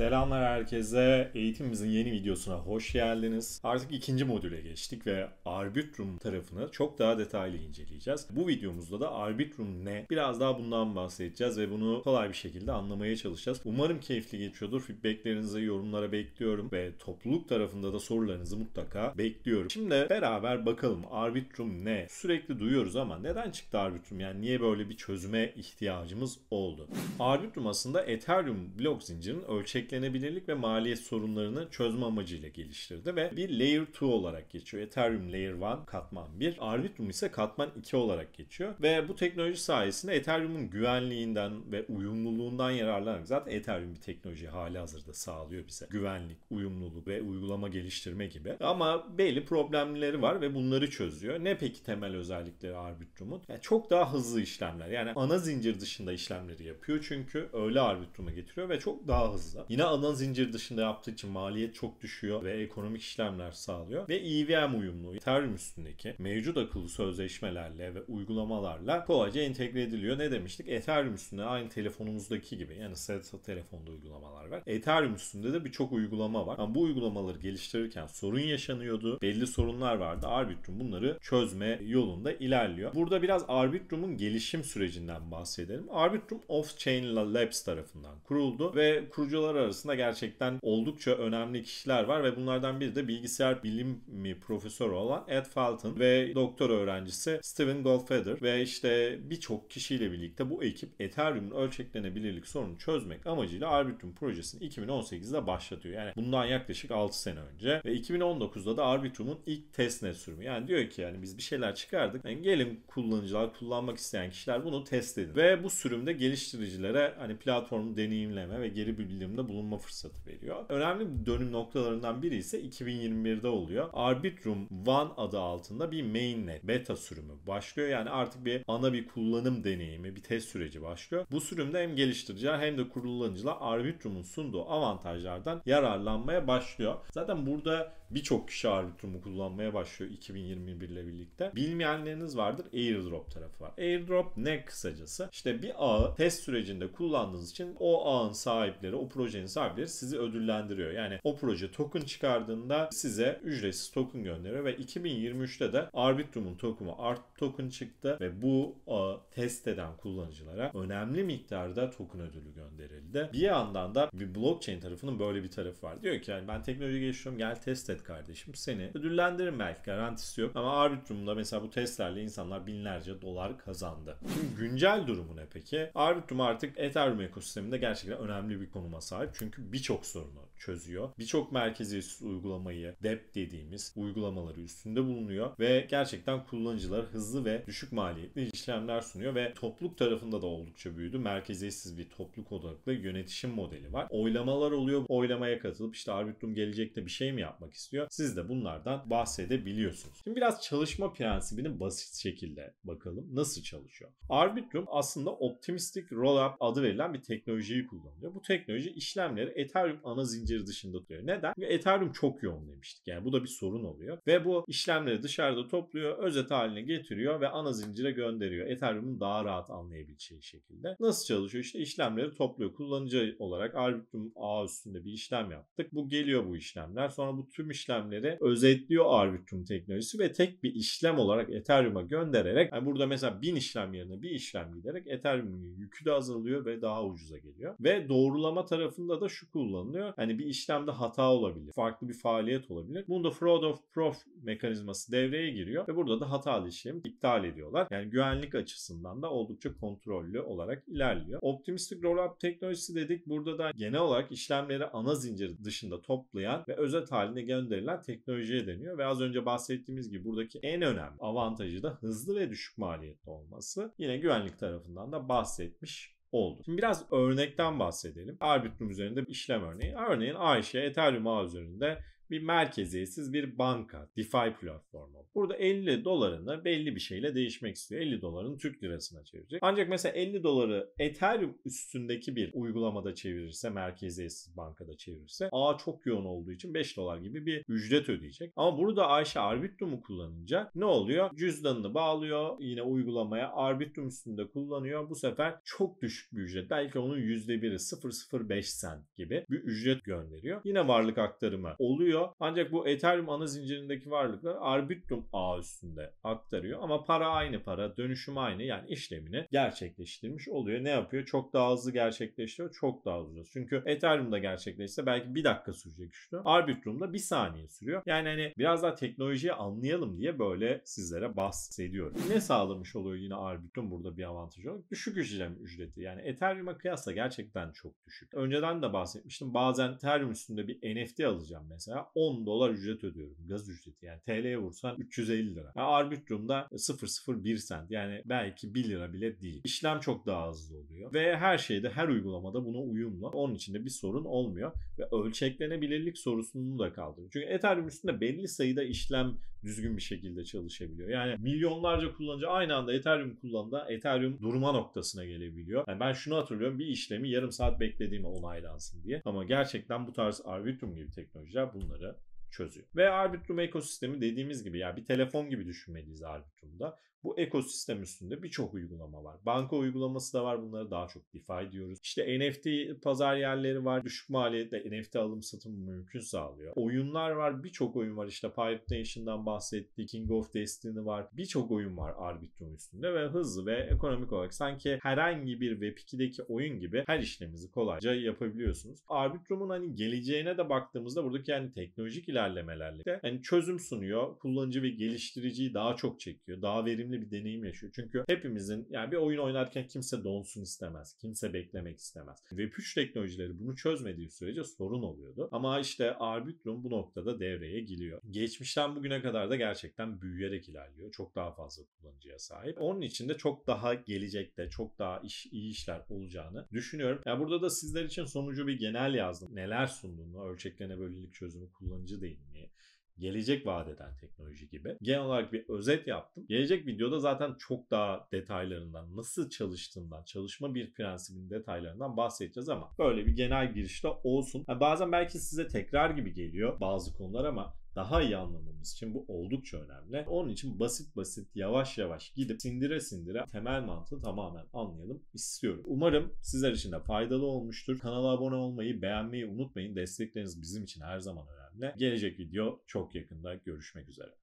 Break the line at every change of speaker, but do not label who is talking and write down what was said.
Selamlar herkese. Eğitimimizin yeni videosuna hoş geldiniz. Artık ikinci modüle geçtik ve Arbitrum tarafını çok daha detaylı inceleyeceğiz. Bu videomuzda da Arbitrum ne? Biraz daha bundan bahsedeceğiz ve bunu kolay bir şekilde anlamaya çalışacağız. Umarım keyifli geçiyordur. Feedbacklerinizi yorumlara bekliyorum ve topluluk tarafında da sorularınızı mutlaka bekliyorum. Şimdi beraber bakalım Arbitrum ne? Sürekli duyuyoruz ama neden çıktı Arbitrum? Yani niye böyle bir çözüme ihtiyacımız oldu? Arbitrum aslında Ethereum blok zincirinin ölçek desteklenebilirlik ve maliyet sorunlarını çözme amacıyla geliştirdi ve bir Layer 2 olarak geçiyor. Ethereum Layer 1 katman 1, Arbitrum ise katman 2 olarak geçiyor ve bu teknoloji sayesinde Ethereum'un güvenliğinden ve uyumluluğundan yararlanarak zaten Ethereum bir teknoloji hali hazırda sağlıyor bize. Güvenlik, uyumluluk ve uygulama geliştirme gibi. Ama belli problemleri var ve bunları çözüyor. Ne peki temel özellikleri Arbitrum'un? Yani çok daha hızlı işlemler. Yani ana zincir dışında işlemleri yapıyor çünkü öyle Arbitrum'a getiriyor ve çok daha hızlı. Yine yine ana zincir dışında yaptığı için maliyet çok düşüyor ve ekonomik işlemler sağlıyor. Ve EVM uyumlu Ethereum üstündeki mevcut akıllı sözleşmelerle ve uygulamalarla kolayca entegre ediliyor. Ne demiştik? Ethereum üstünde aynı telefonumuzdaki gibi yani SETA telefonda uygulamalar var. Ethereum üstünde de birçok uygulama var. Yani bu uygulamaları geliştirirken sorun yaşanıyordu. Belli sorunlar vardı. Arbitrum bunları çözme yolunda ilerliyor. Burada biraz Arbitrum'un gelişim sürecinden bahsedelim. Arbitrum Off-Chain Labs tarafından kuruldu ve kurucular arasında arasında gerçekten oldukça önemli kişiler var ve bunlardan biri de bilgisayar bilimi profesörü olan Ed Felton ve doktor öğrencisi Steven Goldfeder ve işte birçok kişiyle birlikte bu ekip Ethereum'un ölçeklenebilirlik sorunu çözmek amacıyla Arbitrum projesini 2018'de başlatıyor. Yani bundan yaklaşık 6 sene önce ve 2019'da da Arbitrum'un ilk testnet sürümü. Yani diyor ki yani biz bir şeyler çıkardık. Yani gelin kullanıcılar, kullanmak isteyen kişiler bunu test edin. Ve bu sürümde geliştiricilere hani platformu deneyimleme ve geri bildirimde bulun bulunma fırsatı veriyor. Önemli bir dönüm noktalarından biri ise 2021'de oluyor. Arbitrum One adı altında bir mainnet beta sürümü başlıyor. Yani artık bir ana bir kullanım deneyimi, bir test süreci başlıyor. Bu sürümde hem geliştiriciler hem de kullanıcılar Arbitrum'un sunduğu avantajlardan yararlanmaya başlıyor. Zaten burada birçok kişi Arbitrum'u kullanmaya başlıyor 2021 ile birlikte. Bilmeyenleriniz vardır AirDrop tarafı var. AirDrop ne kısacası? İşte bir ağı test sürecinde kullandığınız için o ağın sahipleri, o projenin tanesi sizi ödüllendiriyor. Yani o proje token çıkardığında size ücretsiz token gönderiyor ve 2023'te de Arbitrum'un token'u Art token çıktı ve bu a, e, test eden kullanıcılara önemli miktarda token ödülü gönderildi. Bir yandan da bir blockchain tarafının böyle bir tarafı var. Diyor ki yani ben teknoloji geliştiriyorum gel test et kardeşim seni ödüllendiririm belki garantisi yok ama Arbitrum'da mesela bu testlerle insanlar binlerce dolar kazandı. Şimdi güncel durumu ne peki? Arbitrum artık Ethereum ekosisteminde gerçekten önemli bir konuma sahip. Çünkü birçok sorunu çözüyor. Birçok merkeziyetsiz uygulamayı DEP dediğimiz uygulamaları üstünde bulunuyor ve gerçekten kullanıcılara hızlı ve düşük maliyetli işlemler sunuyor ve topluk tarafında da oldukça büyüdü. Merkeziyetsiz bir topluk odaklı yönetişim modeli var. Oylamalar oluyor. Oylamaya katılıp işte Arbitrum gelecekte bir şey mi yapmak istiyor? Siz de bunlardan bahsedebiliyorsunuz. Şimdi biraz çalışma prensibini basit şekilde bakalım. Nasıl çalışıyor? Arbitrum aslında optimistik rollup adı verilen bir teknolojiyi kullanıyor. Bu teknoloji işlemleri Ethereum ana zincir zinciri dışında tutuyor. Neden? Çünkü Ethereum çok yoğun demiştik. Yani bu da bir sorun oluyor. Ve bu işlemleri dışarıda topluyor, özet haline getiriyor ve ana zincire gönderiyor. Ethereum'un daha rahat anlayabileceği şekilde. Nasıl çalışıyor? İşte işlemleri topluyor. Kullanıcı olarak Arbitrum ağ üstünde bir işlem yaptık. Bu geliyor bu işlemler. Sonra bu tüm işlemleri özetliyor Arbitrum teknolojisi ve tek bir işlem olarak Ethereum'a göndererek yani burada mesela bin işlem yerine bir işlem giderek Ethereum'un yükü de azalıyor ve daha ucuza geliyor. Ve doğrulama tarafında da şu kullanılıyor. Hani bir işlemde hata olabilir. Farklı bir faaliyet olabilir. Bunda fraud of proof mekanizması devreye giriyor ve burada da hatalı işlem iptal ediyorlar. Yani güvenlik açısından da oldukça kontrollü olarak ilerliyor. Optimistic Rollup teknolojisi dedik. Burada da genel olarak işlemleri ana zincir dışında toplayan ve özet haline gönderilen teknolojiye deniyor ve az önce bahsettiğimiz gibi buradaki en önemli avantajı da hızlı ve düşük maliyetli olması. Yine güvenlik tarafından da bahsetmiş oldu. Şimdi biraz örnekten bahsedelim. Arbitrum üzerinde bir işlem örneği. Örneğin Ayşe Ethereum ağ üzerinde bir merkeziyetsiz bir banka, DeFi platformu. Burada 50 dolarını belli bir şeyle değişmek istiyor. 50 dolarını Türk lirasına çevirecek. Ancak mesela 50 doları Ethereum üstündeki bir uygulamada çevirirse, merkeziyetsiz bankada çevirirse a çok yoğun olduğu için 5 dolar gibi bir ücret ödeyecek. Ama burada Ayşe Arbitrum'u kullanınca ne oluyor? Cüzdanını bağlıyor yine uygulamaya Arbitrum üstünde kullanıyor. Bu sefer çok düşük bir ücret. Belki onun %1'i 0.05 sen gibi bir ücret gönderiyor. Yine varlık aktarımı oluyor alıyor. Ancak bu Ethereum ana zincirindeki varlıklar Arbitrum ağ üstünde aktarıyor. Ama para aynı para, dönüşüm aynı. Yani işlemini gerçekleştirmiş oluyor. Ne yapıyor? Çok daha hızlı gerçekleştiriyor. Çok daha hızlı. Çünkü Ethereum'da gerçekleşse belki bir dakika sürecek işte. Arbitrum'da bir saniye sürüyor. Yani hani biraz daha teknolojiyi anlayalım diye böyle sizlere bahsediyorum. Ne sağlamış oluyor yine Arbitrum burada bir avantajı olarak? Düşük işlem ücreti. Yani Ethereum'a kıyasla gerçekten çok düşük. Önceden de bahsetmiştim. Bazen Ethereum üstünde bir NFT alacağım mesela. 10 dolar ücret ödüyorum. Gaz ücreti yani TL'ye vursan 350 lira. Yani Arbitrum'da 0.01 sent yani belki 1 lira bile değil. İşlem çok daha hızlı oluyor ve her şeyde her uygulamada buna uyumlu. Onun için de bir sorun olmuyor ve ölçeklenebilirlik sorusunu da kaldırıyor. Çünkü Ethereum üstünde belli sayıda işlem düzgün bir şekilde çalışabiliyor. Yani milyonlarca kullanıcı aynı anda Ethereum kullanında Ethereum durma noktasına gelebiliyor. Yani ben şunu hatırlıyorum bir işlemi yarım saat beklediğime onaylansın diye. Ama gerçekten bu tarz Arbitrum gibi teknolojiler bunu sorunları çözüyor. Ve Arbitrum ekosistemi dediğimiz gibi ya yani bir telefon gibi düşünmeliyiz Arbitrum'da. Bu ekosistem üstünde birçok uygulama var. Banka uygulaması da var. Bunları daha çok defa ediyoruz. İşte NFT pazar yerleri var. Düşük maliyetle NFT alım satım mümkün sağlıyor. Oyunlar var. Birçok oyun var. İşte Pirate Nation'dan bahsettik. King of Destiny var. Birçok oyun var Arbitrum üstünde ve hızlı ve ekonomik olarak sanki herhangi bir Web 2'deki oyun gibi her işleminizi kolayca yapabiliyorsunuz. Arbitrum'un hani geleceğine de baktığımızda buradaki yani teknolojik ilerlemelerle de hani çözüm sunuyor. Kullanıcı ve geliştiriciyi daha çok çekiyor. Daha verimli önemli bir deneyim yaşıyor. Çünkü hepimizin yani bir oyun oynarken kimse donsun istemez. Kimse beklemek istemez. Web3 teknolojileri bunu çözmediği sürece sorun oluyordu. Ama işte Arbitrum bu noktada devreye giriyor. Geçmişten bugüne kadar da gerçekten büyüyerek ilerliyor. Çok daha fazla kullanıcıya sahip. Onun için de çok daha gelecekte çok daha iş, iyi işler olacağını düşünüyorum. Yani burada da sizler için sonucu bir genel yazdım. Neler sunduğunu, ölçeklenebilirlik çözümü, kullanıcı deneyimi, gelecek vaat eden teknoloji gibi. Genel olarak bir özet yaptım. Gelecek videoda zaten çok daha detaylarından, nasıl çalıştığından, çalışma bir prensibinin detaylarından bahsedeceğiz ama böyle bir genel girişte olsun. Yani bazen belki size tekrar gibi geliyor bazı konular ama daha iyi anlamamız için bu oldukça önemli. Onun için basit basit yavaş yavaş gidip sindire sindire temel mantığı tamamen anlayalım istiyorum. Umarım sizler için de faydalı olmuştur. Kanala abone olmayı, beğenmeyi unutmayın. Destekleriniz bizim için her zaman önemli bölümle. Gelecek video çok yakında görüşmek üzere.